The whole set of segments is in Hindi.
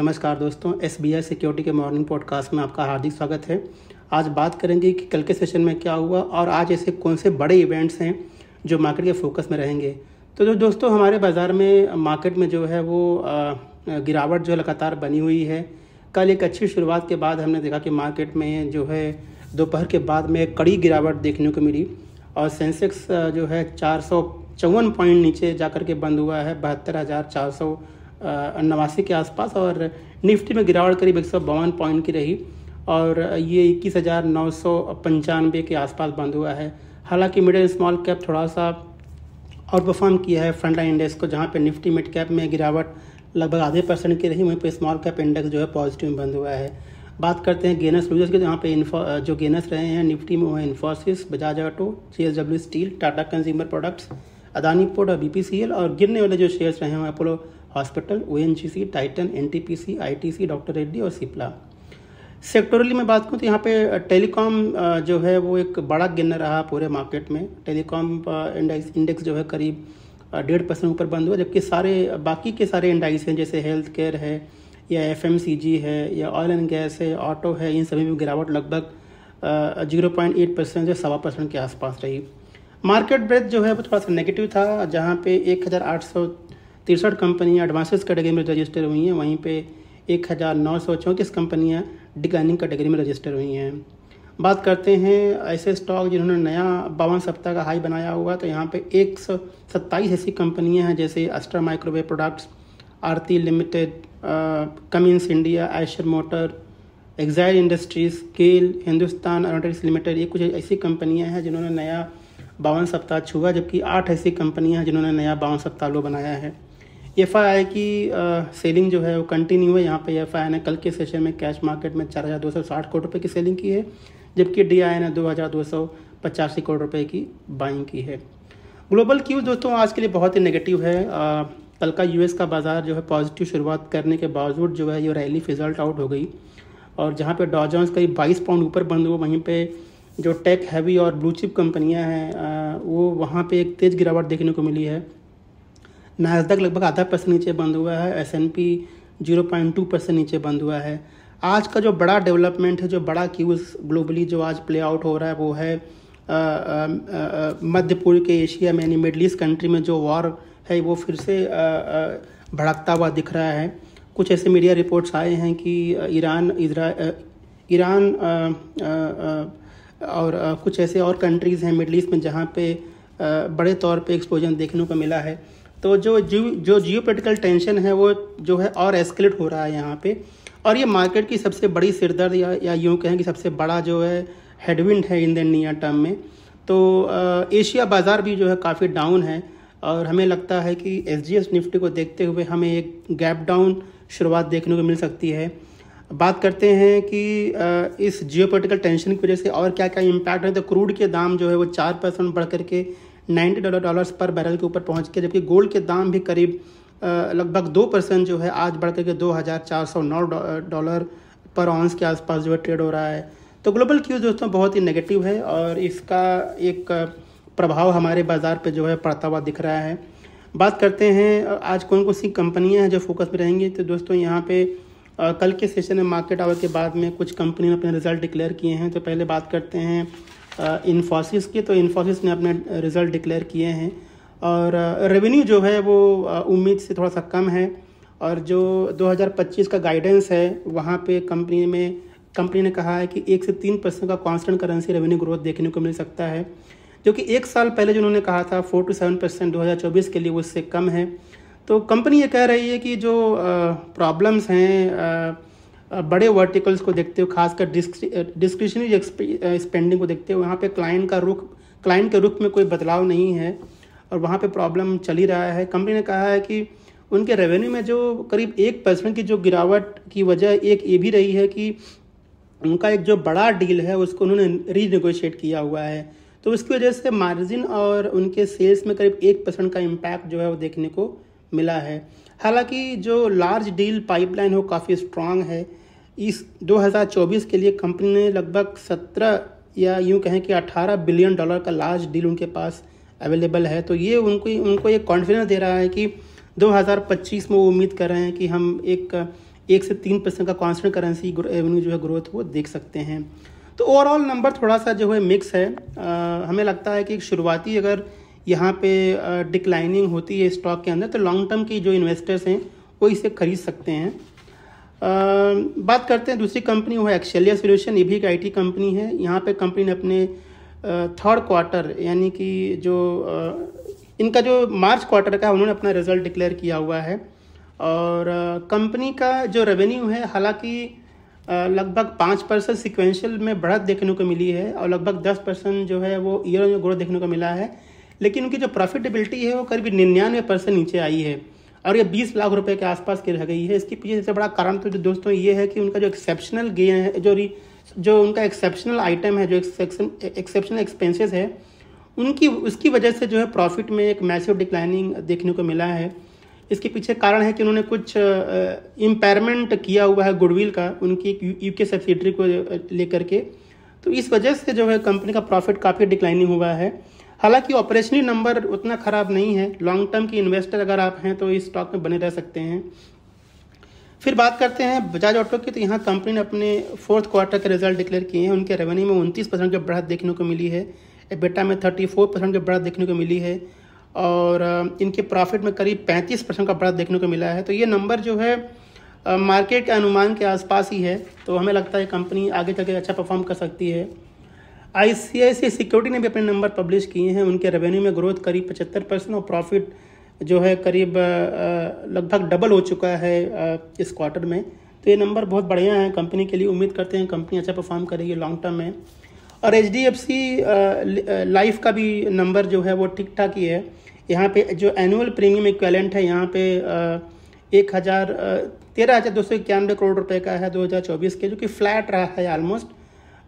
नमस्कार दोस्तों एस बी आई सिक्योरिटी के मॉर्निंग पॉडकास्ट में आपका हार्दिक स्वागत है आज बात करेंगे कि कल के सेशन में क्या हुआ और आज ऐसे कौन से बड़े इवेंट्स हैं जो मार्केट के फोकस में रहेंगे तो जो दोस्तों हमारे बाज़ार में मार्केट में जो है वो गिरावट जो लगातार बनी हुई है कल एक अच्छी शुरुआत के बाद हमने देखा कि मार्केट में जो है दोपहर के बाद में कड़ी गिरावट देखने को मिली और सेंसेक्स जो है चार पॉइंट नीचे जा के बंद हुआ है बहत्तर हज़ार चार सौ नवासी के आसपास और निफ्टी में गिरावट करीब एक पॉइंट की रही और ये इक्कीस हज़ार नौ सौ पंचानवे के आसपास बंद हुआ है हालांकि मिडिल स्मॉल कैप थोड़ा सा आउट परफॉर्म किया है फ्रंट लाइन इंडेक्स को जहाँ पे निफ्टी मिड कैप में गिरावट लगभग आधे परसेंट की रही वहीं पे स्मॉल कैप इंडेक्स जो है पॉजिटिव बंद हुआ है बात करते हैं गेनर्स लूजर्स के जहाँ पे इन्फो जो गेनर्स रहे हैं निफ्टी में वो है Infosys Bajaj auto J S W steel Tata consumer products Adani port और बी पी सी एल और गिरने वाले जो शेयर्स रहे हैं अपोलो हॉस्पिटल ओ टाइटन टी आईटीसी डॉक्टर रेड्डी और सिप्ला सेक्टोरली मैं बात करूँ तो यहाँ पे टेलीकॉम जो है वो एक बड़ा गिनर रहा पूरे मार्केट में टेलीकॉम इंडेक्स जो है करीब डेढ़ परसेंट ऊपर बंद हुआ जबकि सारे बाकी के सारे इंडाइस हैं जैसे हेल्थ केयर है या एफ है या ऑयल एंड गैस है ऑटो है इन सभी में गिरावट लगभग जीरो पॉइंट एट परसेंट या सवा परसेंट के आसपास रही मार्केट ब्रेथ जो है वो थोड़ा सा नेगेटिव था जहाँ पे एक हज़ार आठ सौ तिरसठ कंपनियाँ एडवांसेस कैटेगरी में रजिस्टर हुई हैं वहीं पे एक हज़ार नौ सौ चौंतीस कंपनियाँ डिक्लाइनिंग कैटेगरी में रजिस्टर हुई हैं बात करते हैं ऐसे स्टॉक जिन्होंने नया बावन सप्ताह का हाई बनाया हुआ तो यहाँ पे एक सौ सत्ताईस ऐसी कंपनियाँ हैं जैसे Astra microwave products Aarti limited Cummins India Eicher motor एग्जाइल इंडस्ट्रीज स्केल हिंदुस्तान अरोटिक्स लिमिटेड ये कुछ ऐसी कंपनियाँ हैं जिन्होंने नया बावन सप्ताह छुआ जबकि आठ ऐसी कंपनियाँ हैं जिन्होंने नया बावन सप्ताह लो बनाया है एफ की सेलिंग जो है वो कंटिन्यू है यहाँ पे एफ ने कल के सेशन में कैश मार्केट में चार हज़ार दो सौ साठ करोड़ रुपये की सेलिंग की है जबकि डी आई ने दो हज़ार दो सौ पचासी करोड़ रुपये की बाइंग की है ग्लोबल क्यूज दोस्तों आज के लिए बहुत ही नेगेटिव है आ, कल का यूएस का बाज़ार जो है पॉजिटिव शुरुआत करने के बावजूद जो है ये रैली फिजल्ट आउट हो गई और जहाँ पे डॉजॉन्स करीब बाईस पाउंड ऊपर बंद हुआ वहीं पे जो टेक हैवी और ब्लू चिप कंपनियां हैं वो वहाँ पे एक तेज़ गिरावट देखने को मिली है नाजदक लगभग आधा परसेंट नीचे बंद हुआ है S N P zero point two percent नीचे बंद हुआ है आज का जो बड़ा डेवलपमेंट है जो बड़ा क्यूज ग्लोबली जो आज प्ले आउट हो रहा है वो है मध्य पूर्व के एशिया में यानी मिडल ईस्ट कंट्री में जो वॉर है वो फिर से भड़कता हुआ दिख रहा है कुछ ऐसे मीडिया रिपोर्ट्स आए हैं कि ईरान ईरान और कुछ ऐसे और कंट्रीज़ हैं मिडल ईस्ट में जहाँ पे बड़े तौर पे एक्सपोजर देखने को मिला है तो जो जीव जो जियो पोलिटिकल टेंशन है वो जो है और एस्केलेट हो रहा है यहाँ पे और ये मार्केट की सबसे बड़ी सिरदर्द या, या यूँ कहें कि सबसे बड़ा जो है हेडविंड है इन द नियर टर्म में तो आ, एशिया बाज़ार भी जो है काफ़ी डाउन है और हमें लगता है कि एस जी निफ्टी को देखते हुए हमें एक गैप डाउन शुरुआत देखने को मिल सकती है बात करते हैं कि इस जियो टेंशन की वजह से और क्या क्या इम्पैक्ट है तो क्रूड के दाम जो है वो चार परसेंट बढ़ करके नाइन्टी डॉलर डॉलर्स पर बैरल के ऊपर पहुंच गया जबकि गोल्ड के दाम भी करीब लगभग दो परसेंट जो है आज बढ़ करके दो हज़ार चार सौ नौ डॉलर पर ऑन्स के आसपास जो है ट्रेड हो रहा है तो ग्लोबल क्यूज दोस्तों बहुत ही नेगेटिव है और इसका एक प्रभाव हमारे बाज़ार पे जो है पड़ता हुआ दिख रहा है बात करते हैं आज कौन कौन सी कंपनियां हैं जो फोकस में रहेंगी तो दोस्तों यहाँ पे कल के सेशन में मार्केट आवर के बाद में कुछ कंपनी ने अपने रिजल्ट डिक्लेयर किए हैं तो पहले बात करते हैं इन्फोसिस की तो इन्फोसिस ने अपने रिज़ल्ट डिक्लेयर किए हैं और रेवेन्यू जो है वो उम्मीद से थोड़ा सा कम है और जो 2025 का गाइडेंस है वहाँ पे कंपनी में कंपनी ने कहा है कि एक से तीन परसेंट का कांस्टेंट करेंसी रेवेन्यू ग्रोथ देखने को मिल सकता है जो कि एक साल पहले जो उन्होंने कहा था फोर टू सेवन परसेंट दो के लिए वो उससे कम है तो कंपनी ये कह रही है कि जो प्रॉब्लम्स हैं बड़े वर्टिकल्स को देखते हुए खासकर डिस्क्रिशनरी स्पेंडिंग को देखते हुए वहाँ पे क्लाइंट का रुख क्लाइंट के रुख में कोई बदलाव नहीं है और वहाँ पे प्रॉब्लम चल ही रहा है कंपनी ने कहा है कि उनके रेवेन्यू में जो करीब एक परसेंट की जो गिरावट की वजह एक ये भी रही है कि उनका एक जो बड़ा डील है उसको उन्होंने रीनिगोशिएट किया हुआ है तो उसकी वजह से मार्जिन और उनके सेल्स में करीब एक परसेंट का इम्पैक्ट जो है वो देखने को मिला है हालांकि जो लार्ज डील पाइपलाइन हो काफ़ी स्ट्रांग है इस 2024 के लिए कंपनी ने लगभग 17 या यूं कहें कि 18 बिलियन डॉलर का लार्ज डील उनके पास अवेलेबल है तो ये उनको उनको एक कॉन्फिडेंस दे रहा है कि 2025 में वो उम्मीद कर रहे हैं कि हम एक एक से तीन परसेंट का कॉन्स्टेंट करेंसी रेवेन्यू जो है ग्रोथ वो देख सकते हैं तो ओवरऑल नंबर थोड़ा सा जो है मिक्स है आ, हमें लगता है कि शुरुआती अगर यहाँ पे डिक्लाइनिंग होती है स्टॉक के अंदर तो लॉन्ग टर्म की जो इन्वेस्टर्स हैं वो इसे खरीद सकते हैं आ, बात करते हैं दूसरी कंपनी वो है एक्शलिया सोल्यूशन ये भी एक आई कंपनी है यहाँ पे कंपनी ने अपने थर्ड क्वार्टर यानी कि जो इनका जो मार्च क्वार्टर का उन्होंने अपना रिजल्ट डिक्लेयर किया हुआ है और कंपनी का जो रेवेन्यू है हालांकि लगभग पाँच परसेंट सिक्वेंशियल में बढ़त देखने को मिली है और लगभग दस परसेंट जो है वो ईयर ऑन ग्रोथ देखने को मिला है लेकिन उनकी जो प्रॉफिटेबिलिटी है वो करीब निन्यानवे परसेंट नीचे आई है और ये 20 लाख रुपए के आसपास की रह गई है इसके पीछे सबसे बड़ा कारण तो जो दोस्तों ये है कि उनका जो एक्सेप्शनल गेन है जो जो उनका एक्सेप्शनल आइटम है जो एक्सेप्शनल एक्सपेंसेस है उनकी उसकी वजह से जो है प्रॉफिट में एक मैसिव डिक्लाइनिंग देखने को मिला है इसके पीछे कारण है कि उन्होंने कुछ इम्पेयरमेंट किया हुआ है गुडविल का उनकी एक यूके सब्सिडरी को लेकर के तो इस वजह से जो है कंपनी का प्रॉफिट काफ़ी डिक्लाइनिंग हुआ है हालांकि ऑपरेशनली नंबर उतना खराब नहीं है लॉन्ग टर्म की इन्वेस्टर अगर आप हैं तो इस स्टॉक में बने रह सकते हैं फिर बात करते हैं बजाज ऑटो की तो यहाँ कंपनी ने अपने फोर्थ क्वार्टर के रिजल्ट डिक्लेयर किए हैं उनके रेवेन्यू में उनतीस परसेंट की बढ़त देखने को मिली है बेटा में थर्टी फोर परसेंट की बढ़त देखने को मिली है और इनके प्रॉफिट में करीब पैंतीस परसेंट का बढ़त देखने को मिला है तो ये नंबर जो है मार्केट के अनुमान के आसपास ही है तो हमें लगता है कंपनी आगे चल अच्छा परफॉर्म कर सकती है आईसीआईसीआई सिक्योरिटी ने भी अपने नंबर पब्लिश किए हैं उनके रेवेन्यू में ग्रोथ करीब पचहत्तर परसेंट और प्रॉफिट जो है करीब लगभग डबल हो चुका है इस क्वार्टर में तो ये नंबर बहुत बढ़िया है कंपनी के लिए उम्मीद करते हैं कंपनी अच्छा परफॉर्म करेगी लॉन्ग टर्म में और H D F C life का भी नंबर जो है वो ठीक ठाक ही है यहाँ पे जो एनुअल प्रीमियम इक्वेलेंट है यहाँ पे एक हज़ार तेरह हज़ार दो सौ इक्यानवे करोड़ रुपए का है 2024 के जो कि फ्लैट रहा है ऑलमोस्ट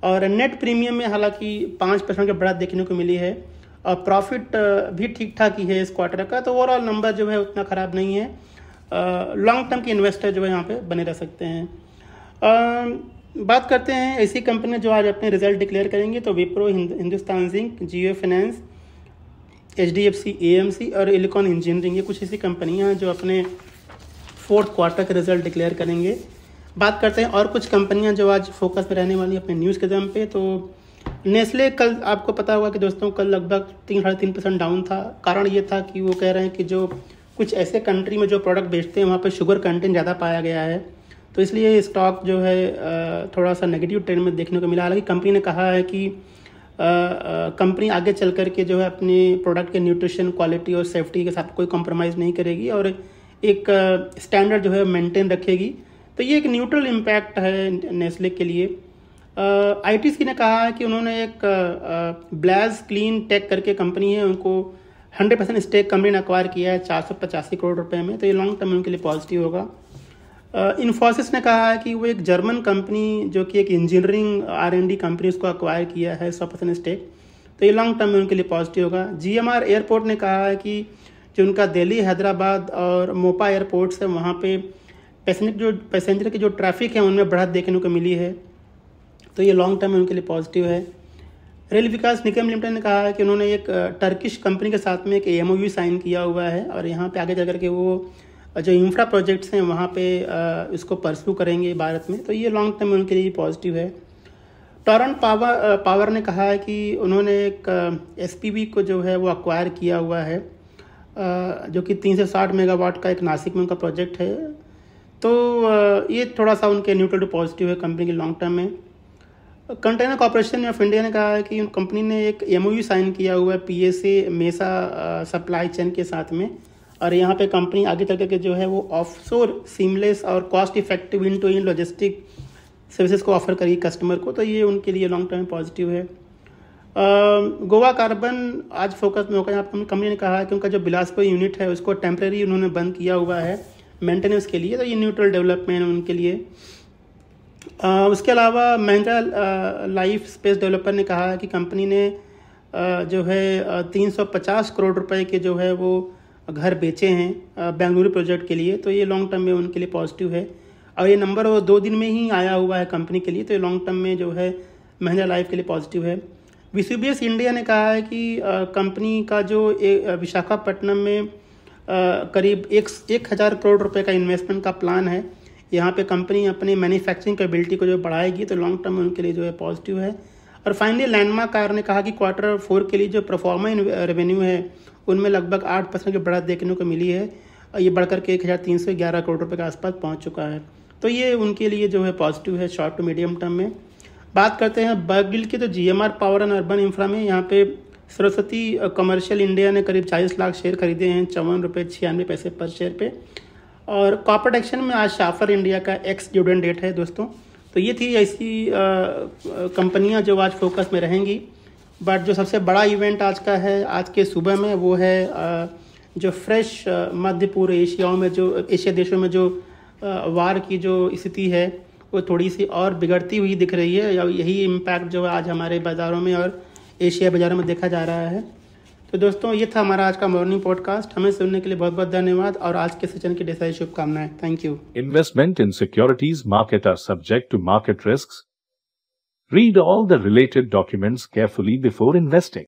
और नेट प्रीमियम में हालांकि पाँच परसेंट की बढ़त देखने को मिली है और प्रॉफिट भी ठीक ठाक ही है इस क्वार्टर का तो ओवरऑल नंबर जो है उतना ख़राब नहीं है लॉन्ग टर्म के इन्वेस्टर जो है यहाँ पे बने रह सकते हैं आ, बात करते हैं ऐसी कंपनी जो आज अपने रिजल्ट डिक्लेयर करेंगे तो Wipro Hindustan zinc Jio finance H D F C A M C और इलेक्ट्रॉन इंजीनियरिंग ये कुछ ऐसी कंपनियाँ हैं जो अपने फोर्थ क्वार्टर के रिजल्ट डिक्लेयर करेंगे बात करते हैं और कुछ कंपनियां जो आज फोकस में रहने वाली अपने न्यूज़ के दम पे तो नेस्ले कल आपको पता होगा कि दोस्तों कल लगभग तीन साढ़े तीन परसेंट डाउन था कारण ये था कि वो कह रहे हैं कि जो कुछ ऐसे कंट्री में जो प्रोडक्ट बेचते हैं वहाँ पर शुगर कंटेंट ज़्यादा पाया गया है तो इसलिए स्टॉक जो है थोड़ा सा नेगेटिव ट्रेंड में देखने को मिला हालांकि कंपनी ने कहा है कि कंपनी आगे चल कर के जो है अपने प्रोडक्ट के न्यूट्रिशन क्वालिटी और सेफ्टी के साथ कोई कॉम्प्रोमाइज़ नहीं करेगी और एक स्टैंडर्ड जो है मेंटेन रखेगी तो ये एक न्यूट्रल इम्पैक्ट है नेस्ले के लिए आई टी सी ने कहा है कि उन्होंने एक ब्लैज क्लीन टेक करके कंपनी है उनको हंड्रेड परसेंट स्टेक कंपनी ने अक्वायर किया है चार सौ पचासी करोड़ रुपए में तो ये लॉन्ग टर्म उनके लिए पॉजिटिव होगा इन्फोसिस ने कहा है कि वो एक जर्मन कंपनी जो कि एक engineering R N D company उसको अक्वायर किया है सौ परसेंट स्टेक तो ये लॉन्ग टर्म में उनके लिए पॉजिटिव होगा जी एम आर एयरपोर्ट ने कहा है कि जो उनका दिल्ली हैदराबाद और मोपा एयरपोर्ट्स है वहाँ पर पैसेंजर जो पैसेंजर के जो ट्रैफिक है उनमें बढ़त देखने को मिली है तो ये लॉन्ग टर्म में उनके लिए पॉजिटिव है रेल विकास निगम लिमिटेड ने कहा है कि उन्होंने एक टर्किश कंपनी के साथ में एक एम साइन किया हुआ है और यहाँ पे आगे जा करके वो जो इंफ्रा प्रोजेक्ट्स हैं वहाँ पे इसको परस्यू करेंगे भारत में तो ये लॉन्ग टर्म उनके लिए पॉजिटिव है टॉरन पावर पावर ने कहा है कि उन्होंने एक एस को जो है वो अक्वायर किया हुआ है जो कि 360 मेगावाट का एक नासिक में उनका प्रोजेक्ट है तो ये थोड़ा सा उनके न्यूट्रल टू पॉजिटिव है कंपनी के लॉन्ग टर्म में कंटेनर कॉरपोरेशन ऑफ इंडिया ने कहा है कि कंपनी ने एक एम साइन किया हुआ है पी एस मेसा सप्लाई चेन के साथ में और यहाँ पे कंपनी आगे चल के जो है वो ऑफशोर सीमलेस और cost effective end to end logistic services को ऑफर करेगी कस्टमर को तो ये उनके लिए लॉन्ग टर्म पॉजिटिव है गोवा कार्बन आज फोकस में होकर यहाँ कंपनी ने कहा है कि उनका जो बिलासपुर यूनिट है उसको टेम्प्रेरी उन्होंने बंद किया हुआ है मेंटेनेंस के लिए तो ये न्यूट्रल डेवलपमेंट उनके लिए आ, उसके अलावा महिंद्रा लाइफ स्पेस डेवलपर ने कहा कि कंपनी ने आ, जो है तीन सौ पचास करोड़ रुपए के जो है वो घर बेचे हैं बेंगलुरु प्रोजेक्ट के लिए तो ये लॉन्ग टर्म में उनके लिए पॉजिटिव है और ये नंबर वो दो दिन में ही आया हुआ है कंपनी के लिए तो ये लॉन्ग टर्म में जो है महिंद्रा लाइफ के लिए पॉजिटिव है वी इंडिया ने कहा है कि कंपनी का जो विशाखापट्टनम में करीब एक एक हज़ार करोड़ रुपए का इन्वेस्टमेंट का प्लान है यहाँ पे कंपनी अपनी मैन्युफैक्चरिंग कैपेबिलिटी को जो बढ़ाएगी तो लॉन्ग टर्म उनके लिए जो है पॉजिटिव है और फाइनली लैंडमार्क कार ने कहा कि क्वार्टर फोर के लिए जो परफॉर्मा रेवेन्यू है उनमें लगभग आठ परसेंट की बढ़त देखने को मिली है और ये बढ़कर के एक हज़ार तीन सौ ग्यारह करोड़ रुपये के आसपास पहुँच चुका है तो ये उनके लिए जो है पॉजिटिव है शॉर्ट टू मीडियम टर्म में बात करते हैं बर्गिल की तो G M R power and urban infra में यहाँ पे सरस्वती कमर्शियल इंडिया ने करीब 40 लाख शेयर खरीदे हैं चौवन रुपये छियानवे पैसे पर शेयर पे और कॉपर एक्शन में आज शाफर इंडिया का एक्स डिविडेंड डेट है दोस्तों तो ये थी ऐसी कंपनियां जो आज फोकस में रहेंगी बट जो सबसे बड़ा इवेंट आज का है आज के सुबह में वो है आ, जो फ्रेश मध्य पूर्व एशियाओं में जो एशिया देशों में जो वार की जो स्थिति है वो थोड़ी सी और बिगड़ती हुई दिख रही है या यही इम्पैक्ट जो आज हमारे बाज़ारों में और एशिया बाजार में देखा जा रहा है तो दोस्तों ये था हमारा आज का मॉर्निंग पॉडकास्ट हमें सुनने के लिए बहुत बहुत धन्यवाद और आज के सेशन की डेसाई शुभकामनाएं thank you investment in securities market are subject to market risk read all the related documents carefully before investing